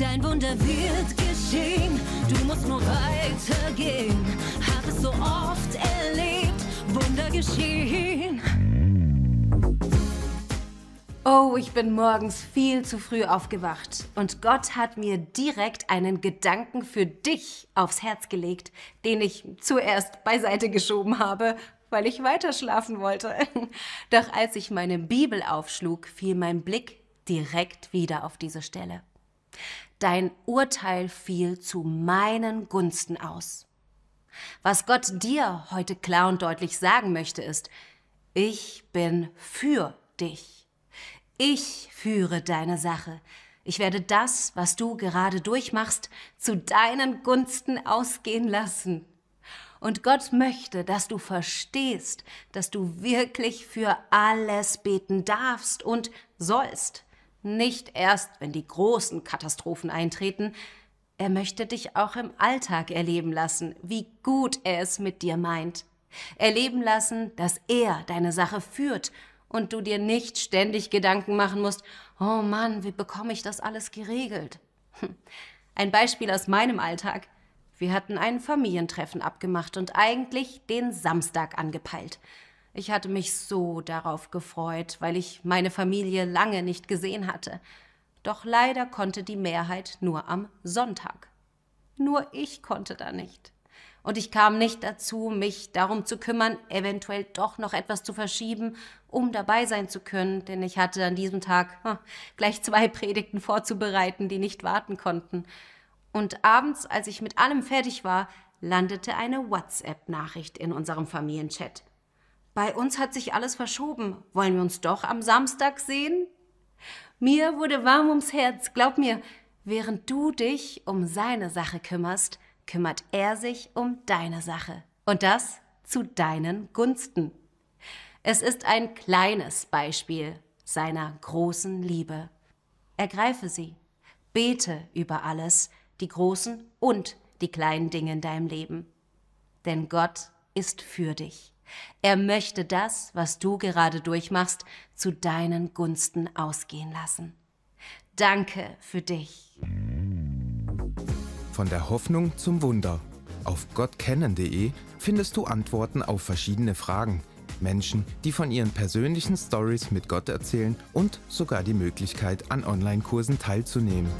Dein Wunder wird geschehen, du musst nur weitergehen. Hab es so oft erlebt, Wunder geschehen. Oh, ich bin morgens viel zu früh aufgewacht und Gott hat mir direkt einen Gedanken für dich aufs Herz gelegt, den ich zuerst beiseite geschoben habe, weil ich weiterschlafen wollte. Doch als ich meine Bibel aufschlug, fiel mein Blick direkt wieder auf diese Stelle. Dein Urteil fiel zu meinen Gunsten aus. Was Gott dir heute klar und deutlich sagen möchte, ist, ich bin für dich. Ich führe deine Sache. Ich werde das, was du gerade durchmachst, zu deinen Gunsten ausgehen lassen. Und Gott möchte, dass du verstehst, dass du wirklich für alles beten darfst und sollst. Nicht erst, wenn die großen Katastrophen eintreten. Er möchte dich auch im Alltag erleben lassen, wie gut er es mit dir meint. Erleben lassen, dass er deine Sache führt und du dir nicht ständig Gedanken machen musst, oh Mann, wie bekomme ich das alles geregelt? Hm. Ein Beispiel aus meinem Alltag. Wir hatten ein Familientreffen abgemacht und eigentlich den Samstag angepeilt. Ich hatte mich so darauf gefreut, weil ich meine Familie lange nicht gesehen hatte. Doch leider konnte die Mehrheit nur am Sonntag. Nur ich konnte da nicht. Und ich kam nicht dazu, mich darum zu kümmern, eventuell doch noch etwas zu verschieben, um dabei sein zu können, denn ich hatte an diesem Tag hm, gleich zwei Predigten vorzubereiten, die nicht warten konnten. Und abends, als ich mit allem fertig war, landete eine WhatsApp-Nachricht in unserem Familienchat. Bei uns hat sich alles verschoben. Wollen wir uns doch am Samstag sehen? Mir wurde warm ums Herz, glaub mir. Während du dich um seine Sache kümmerst, kümmert er sich um deine Sache. Und das zu deinen Gunsten. Es ist ein kleines Beispiel seiner großen Liebe. Ergreife sie, bete über alles, die großen und die kleinen Dinge in deinem Leben. Denn Gott ist für dich. Er möchte das, was du gerade durchmachst, zu deinen Gunsten ausgehen lassen. Danke für dich. Von der Hoffnung zum Wunder. Auf gottkennen.de findest du Antworten auf verschiedene Fragen. Menschen, die von ihren persönlichen Stories mit Gott erzählen und sogar die Möglichkeit, an Online-Kursen teilzunehmen.